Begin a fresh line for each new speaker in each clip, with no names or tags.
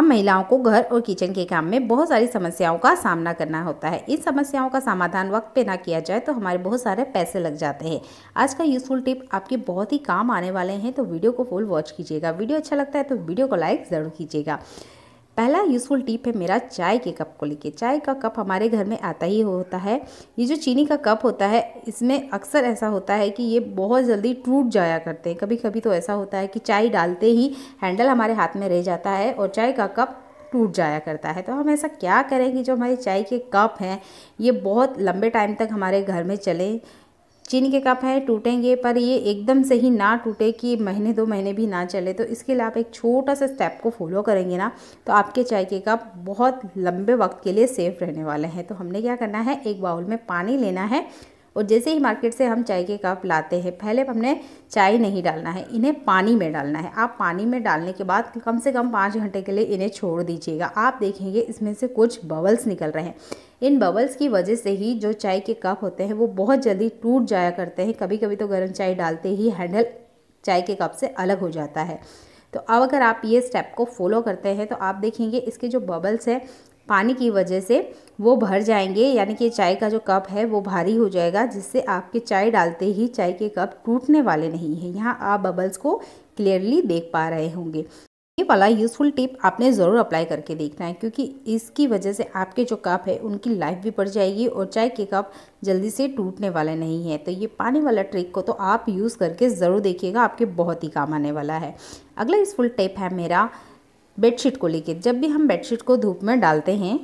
हम महिलाओं को घर और किचन के काम में बहुत सारी समस्याओं का सामना करना होता है इन समस्याओं का समाधान वक्त पे ना किया जाए तो हमारे बहुत सारे पैसे लग जाते हैं आज का यूज़फुल टिप आपके बहुत ही काम आने वाले हैं तो वीडियो को फुल वॉच कीजिएगा वीडियो अच्छा लगता है तो वीडियो को लाइक ज़रूर कीजिएगा पहला यूज़फुल टिप है मेरा चाय के कप को लेके चाय का कप हमारे घर में आता ही होता है ये जो चीनी का कप होता है इसमें अक्सर ऐसा होता है कि ये बहुत जल्दी टूट जाया करते हैं कभी कभी तो ऐसा होता है कि चाय डालते ही हैंडल हमारे हाथ में रह जाता है और चाय का कप टूट जाया करता है तो हम ऐसा क्या करें कि जो हमारे चाय के कप हैं ये बहुत लंबे टाइम तक हमारे घर में चलें चीनी के कप हैं टूटेंगे पर ये एकदम से ही ना टूटे कि महीने दो महीने भी ना चले तो इसके लिए आप एक छोटा सा स्टेप को फॉलो करेंगे ना तो आपके चाय के कप बहुत लंबे वक्त के लिए सेफ रहने वाले हैं तो हमने क्या करना है एक बाउल में पानी लेना है और जैसे ही मार्केट से हम चाय के कप लाते हैं पहले हमने चाय नहीं डालना है इन्हें पानी में डालना है आप पानी में डालने के बाद कम से कम पाँच घंटे के लिए इन्हें छोड़ दीजिएगा आप देखेंगे इसमें से कुछ बबल्स निकल रहे हैं इन बबल्स की वजह से ही जो चाय के कप होते हैं वो बहुत जल्दी टूट जाया करते हैं कभी कभी तो गर्म चाय डालते ही हैंडल चाय के कप से अलग हो जाता है तो अब अगर आप ये स्टेप को फॉलो करते हैं तो आप देखेंगे इसके जो बबल्स हैं पानी की वजह से वो भर जाएंगे यानी कि चाय का जो कप है वो भारी हो जाएगा जिससे आपके चाय डालते ही चाय के कप टूटने वाले नहीं हैं यहाँ आप बबल्स को क्लियरली देख पा रहे होंगे ये वाला यूज़फुल टिप आपने ज़रूर अप्लाई करके देखना है क्योंकि इसकी वजह से आपके जो कप है उनकी लाइफ भी बढ़ जाएगी और चाय के कप जल्दी से टूटने वाले नहीं है तो ये पानी वाला ट्रिक को तो आप यूज़ करके ज़रूर देखिएगा आपके बहुत ही काम आने वाला है अगला यूज़फुल टिप है मेरा बेडशीट को लेके जब भी हम बेडशीट को धूप में डालते हैं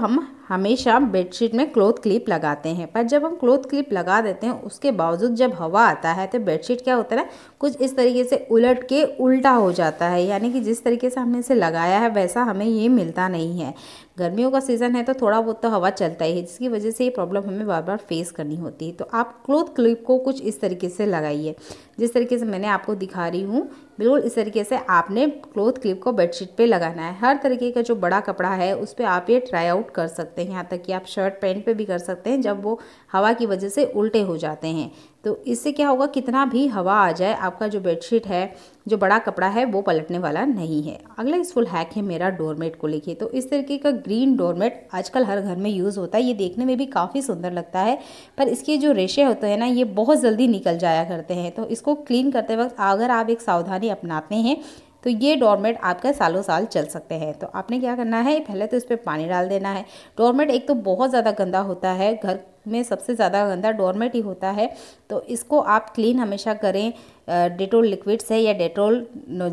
हम हमेशा बेडशीट में क्लोथ क्लिप लगाते हैं पर जब हम क्लोथ क्लिप लगा देते हैं उसके बावजूद जब हवा आता है तो बेडशीट क्या होता है कुछ इस तरीके से उलट के उल्टा हो जाता है यानी कि जिस तरीके से हमने इसे लगाया है वैसा हमें ये मिलता नहीं है गर्मियों का सीज़न है तो थोड़ा बहुत तो हवा चलता ही है जिसकी वजह से ये प्रॉब्लम हमें बार बार फेस करनी होती है तो आप क्लोथ क्लिप को कुछ इस तरीके से लगाइए जिस तरीके से मैंने आपको दिखा रही हूँ बिल्कुल इस तरीके से आपने क्लोथ क्लिप को बेडशीट पे लगाना है हर तरीके का जो बड़ा कपड़ा है उस पर आप ये ट्राई आउट कर सकते हैं यहाँ तक कि आप शर्ट पैंट पे भी कर सकते हैं जब वो हवा की वजह से उल्टे हो जाते हैं तो इससे क्या होगा कितना भी हवा आ जाए आपका जो बेडशीट है जो बड़ा कपड़ा है वो पलटने वाला नहीं है अगला यूज़फुल हैक है मेरा डोरमेट को लेके तो इस तरीके का ग्रीन डोरमेट आजकल हर घर में यूज़ होता है ये देखने में भी काफ़ी सुंदर लगता है पर इसके जो रेशे होते हैं ना ये बहुत जल्दी निकल जाया करते हैं तो इसको क्लीन करते वक्त अगर आप एक सावधानी अपनाते हैं तो ये डोरमेट आपका सालों साल चल सकते हैं तो आपने क्या करना है पहले तो इस पर पानी डाल देना है डोरमेट एक तो बहुत ज़्यादा गंदा होता है घर में सबसे ज़्यादा गंदा डोरमेट ही होता है तो इसको आप क्लीन हमेशा करें डेटोल लिक्विड से या डेटोल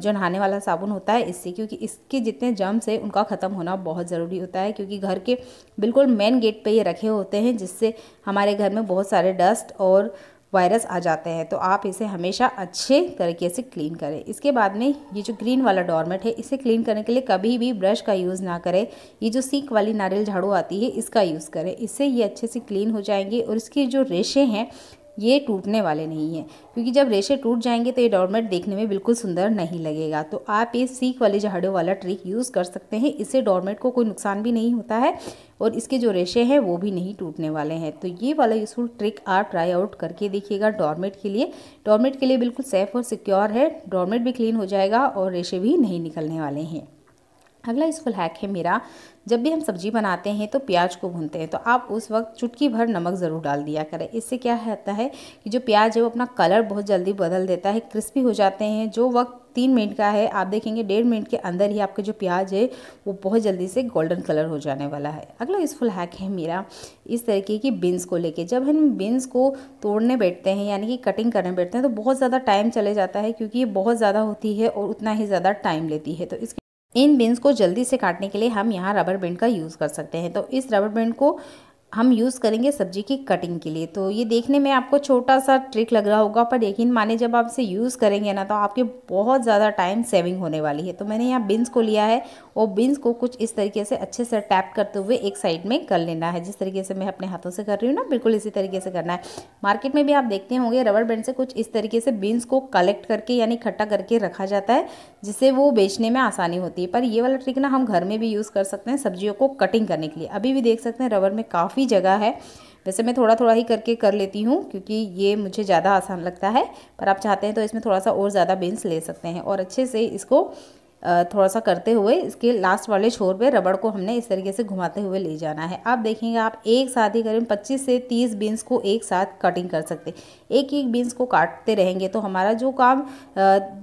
जो नहाने वाला साबुन होता है इससे क्योंकि इसके जितने जम्स हैं उनका ख़त्म होना बहुत ज़रूरी होता है क्योंकि घर के बिल्कुल मेन गेट पर ये रखे होते हैं जिससे हमारे घर में बहुत सारे डस्ट और वायरस आ जाते हैं तो आप इसे हमेशा अच्छे तरीके से क्लीन करें इसके बाद में ये जो ग्रीन वाला डॉर्मेट है इसे क्लीन करने के लिए कभी भी ब्रश का यूज़ ना करें ये जो सीख वाली नारियल झाड़ू आती है इसका यूज़ करें इससे ये अच्छे से क्लीन हो जाएंगे और इसकी जो रेशे हैं ये टूटने वाले नहीं हैं क्योंकि जब रेशे टूट जाएंगे तो ये डोरमेट देखने में बिल्कुल सुंदर नहीं लगेगा तो आप ये सीख वाले झाड़ों वाला ट्रिक यूज़ कर सकते हैं इससे डोरमेट को कोई नुकसान भी नहीं होता है और इसके जो रेशे हैं वो भी नहीं टूटने वाले हैं तो ये वाला यूज़फुल ट्रिक आप ट्राई आउट करके देखिएगा डोरमेट के लिए डोरमेट के लिए बिल्कुल सेफ़ और सिक्योर है डोरमेट भी क्लीन हो जाएगा और रेशे भी नहीं निकलने वाले हैं अगला स्कूल हैक है मेरा जब भी हम सब्जी बनाते हैं तो प्याज को भूनते हैं तो आप उस वक्त चुटकी भर नमक ज़रूर डाल दिया करें इससे क्या होता है कि जो प्याज है वो अपना कलर बहुत जल्दी बदल देता है क्रिस्पी हो जाते हैं जो वक्त तीन मिनट का है आप देखेंगे डेढ़ मिनट के अंदर ही आपके जो प्याज है वो बहुत जल्दी से गोल्डन कलर हो जाने वाला है अगला यूज़फुल हैक है मेरा इस तरीके की बीन्स को लेके जब हम बीन्स को तोड़ने बैठते हैं यानी कि कटिंग करने बैठते हैं तो बहुत ज़्यादा टाइम चले जाता है क्योंकि ये बहुत ज़्यादा होती है और उतना ही ज़्यादा टाइम लेती है तो इसके इन बीन्स को जल्दी से काटने के लिए हम यहाँ रबर बैंड का यूज़ कर सकते हैं तो इस रबर बैंड को हम यूज़ करेंगे सब्जी की कटिंग के लिए तो ये देखने में आपको छोटा सा ट्रिक लग रहा होगा पर यकीन माने जब आप इसे यूज़ करेंगे ना तो आपके बहुत ज़्यादा टाइम सेविंग होने वाली है तो मैंने यहाँ बिन्स को लिया है और बिन्स को कुछ इस तरीके से अच्छे से टैप करते हुए एक साइड में कर लेना है जिस तरीके से मैं अपने हाथों से कर रही हूँ ना बिल्कुल इसी तरीके से करना है मार्केट में भी आप देखते होंगे रबड़ बैंड से कुछ इस तरीके से बीन्स को कलेक्ट करके यानी इकट्ठा करके रखा जाता है जिससे वो बेचने में आसानी होती है पर ये वाला ट्रिक ना हम घर में भी यूज़ कर सकते हैं सब्जियों को कटिंग करने के लिए अभी भी देख सकते हैं रबड़ में काफ़ी काफ़ी जगह है वैसे मैं थोड़ा थोड़ा ही करके कर लेती हूँ क्योंकि ये मुझे ज़्यादा आसान लगता है पर आप चाहते हैं तो इसमें थोड़ा सा और ज़्यादा बीन्स ले सकते हैं और अच्छे से इसको थोड़ा सा करते हुए इसके लास्ट वाले छोर पे रबड़ को हमने इस तरीके से घुमाते हुए ले जाना है आप देखेंगे आप एक साथ ही करीब पच्चीस से तीस बीन्स को एक साथ कटिंग कर सकते एक एक बीन्स को काटते रहेंगे तो हमारा जो काम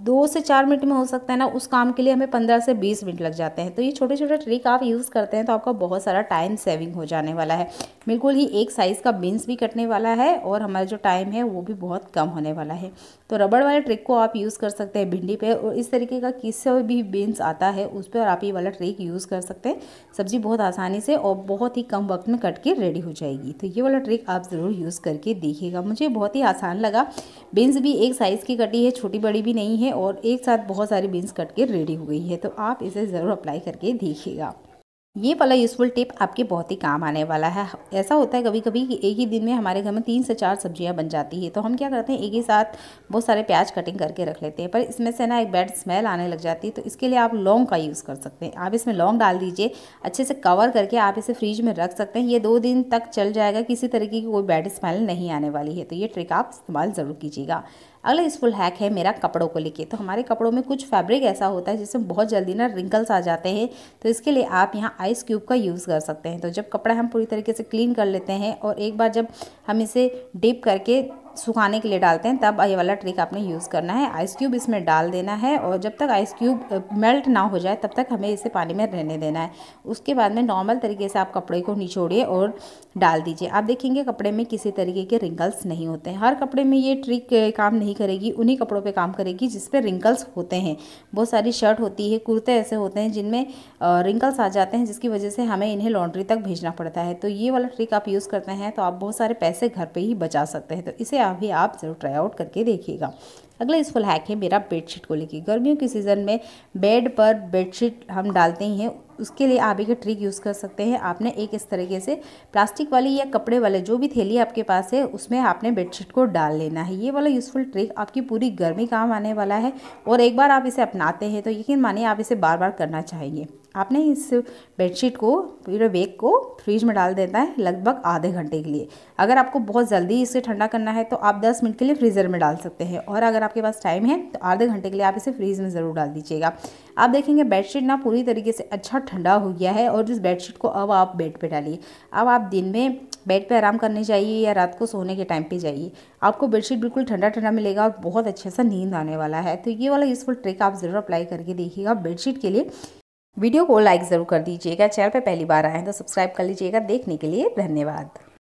दो से चार मिनट में हो सकता है ना उस काम के लिए हमें पंद्रह से बीस मिनट लग जाते हैं तो ये छोटे छोटे ट्रिक आप यूज़ करते हैं तो आपका बहुत सारा टाइम सेविंग हो जाने वाला है बिल्कुल ही एक साइज़ का बीन्स भी कटने वाला है और हमारा जो टाइम है वो भी बहुत कम होने वाला है तो रबड़ वाले ट्रिक को आप यूज़ कर सकते हैं भिंडी पे और इस तरीके का किसी भी बीन्स आता है उस पर आप ये वाला ट्रिक यूज़ कर सकते हैं सब्ज़ी बहुत आसानी से और बहुत ही कम वक्त में कट के रेडी हो जाएगी तो ये वाला ट्रिक आप ज़रूर यूज़ करके देखिएगा मुझे बहुत ही आसान लगा बीन्स भी एक साइज़ की कटी है छोटी बड़ी भी नहीं है और एक साथ बहुत सारी बीन्स कट के रेडी हो गई है तो आप इसे ज़रूर अप्लाई करके देखिएगा ये वाला यूज़फुल टिप आपके बहुत ही काम आने वाला है ऐसा होता है कभी कभी कि एक ही दिन में हमारे घर में तीन से चार सब्जियां बन जाती है तो हम क्या करते हैं एक ही साथ बहुत सारे प्याज कटिंग करके रख लेते हैं पर इसमें से ना एक बैड स्मेल आने लग जाती है तो इसके लिए आप लौंग का यूज़ कर सकते हैं आप इसमें लौंग डाल दीजिए अच्छे से कवर करके आप इसे फ्रिज में रख सकते हैं ये दो दिन तक चल जाएगा किसी तरीके की कोई बैड स्मेल नहीं आने वाली है तो ये ट्रिक आप इस्तेमाल ज़रूर कीजिएगा अगला यूज़फुल हैक है मेरा कपड़ों को लेके तो हमारे कपड़ों में कुछ फैब्रिक ऐसा होता है जिसमें बहुत जल्दी ना रिंकल्स आ जाते हैं तो इसके लिए आप यहाँ आइस क्यूब का यूज़ कर सकते हैं तो जब कपड़ा हम पूरी तरीके से क्लीन कर लेते हैं और एक बार जब हम इसे डिप करके सुखाने के लिए डालते हैं तब ये वाला ट्रिक आपने यूज़ करना है आइस क्यूब इसमें डाल देना है और जब तक आइस क्यूब मेल्ट ना हो जाए तब तक हमें इसे पानी में रहने देना है उसके बाद में नॉर्मल तरीके से आप कपड़े को निचोड़िए और डाल दीजिए आप देखेंगे कपड़े में किसी तरीके के रिंकल्स नहीं होते हैं हर कपड़े में ये ट्रिक काम नहीं करेगी उन्हीं कपड़ों पर काम करेगी जिस पर रिंकल्स होते हैं बहुत सारी शर्ट होती है कुर्ते ऐसे होते हैं जिनमें रिंकल्स आ जाते हैं जिसकी वजह से हमें इन्हें लॉन्ड्री तक भेजना पड़ता है तो ये वाला ट्रिक आप यूज़ करते हैं तो आप बहुत सारे पैसे घर पर ही बचा सकते हैं तो इसे भी आप ज़रूर ट्राई आउट करके देखिएगा अगला यूजफुल हैक है मेरा बेडशीट को लेके गर्मियों के सीज़न में बेड पर बेडशीट हम डालते ही हैं उसके लिए आप एक ट्रिक यूज़ कर सकते हैं आपने एक इस तरीके से प्लास्टिक वाली या कपड़े वाले जो भी थैली आपके पास है उसमें आपने बेडशीट को डाल लेना है ये वाला यूज़फुल ट्रिक आपकी पूरी गर्मी काम आने वाला है और एक बार आप इसे अपनाते हैं तो यकीन मानिए आप इसे बार बार करना चाहेंगे आपने इस बेडशीट को पूरे वेक को फ्रीज में डाल देना है लगभग आधे घंटे के लिए अगर आपको बहुत जल्दी इसे ठंडा करना है तो आप 10 मिनट के लिए फ्रीज़र में डाल सकते हैं और अगर आपके पास टाइम है तो आधे घंटे के लिए आप इसे फ्रीज़ में ज़रूर डाल दीजिएगा आप देखेंगे बेडशीट ना पूरी तरीके से अच्छा ठंडा हो गया है और जिस बेडशीट को अब आप बेड पर डालिए अब आप दिन में बेड पर आराम करने जाइए या रात को सोने के टाइम पर जाइए आपको बेडशीट बिल्कुल ठंडा ठंडा मिलेगा और बहुत अच्छे सा नींद आने वाला है तो ये वाला यूज़फुल ट्रिक आप ज़रूर अप्लाई करके देखिएगा बेडशीट के लिए वीडियो को लाइक ज़रूर कर दीजिएगा चैनल पर पहली बार आए हैं तो सब्सक्राइब कर लीजिएगा देखने के लिए धन्यवाद